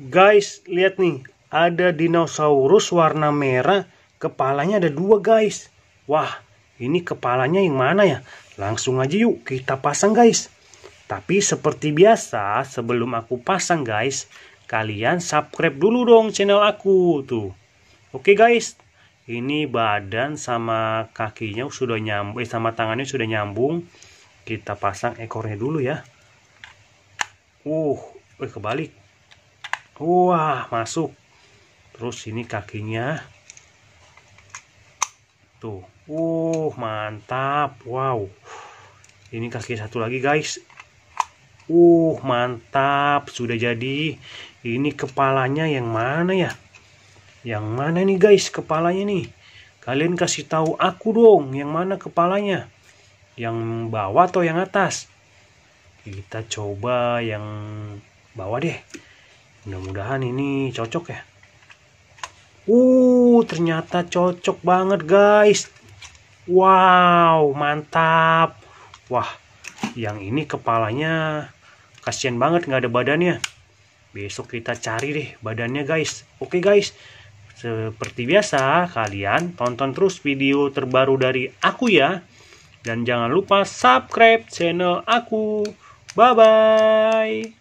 Guys, lihat nih, ada dinosaurus warna merah, kepalanya ada dua guys. Wah, ini kepalanya yang mana ya? Langsung aja yuk kita pasang guys. Tapi seperti biasa, sebelum aku pasang guys, kalian subscribe dulu dong channel aku tuh. Oke guys, ini badan sama kakinya sudah nyambung, eh sama tangannya sudah nyambung. Kita pasang ekornya dulu ya. Uh, eh kebalik wah masuk terus ini kakinya tuh uh mantap wow ini kaki satu lagi guys uh mantap sudah jadi ini kepalanya yang mana ya yang mana nih guys kepalanya nih kalian kasih tahu aku dong yang mana kepalanya yang bawah atau yang atas kita coba yang bawah deh mudah-mudahan ini cocok ya uh ternyata cocok banget guys wow mantap wah yang ini kepalanya kasihan banget nggak ada badannya besok kita cari deh badannya guys oke guys seperti biasa kalian tonton terus video terbaru dari aku ya dan jangan lupa subscribe channel aku bye bye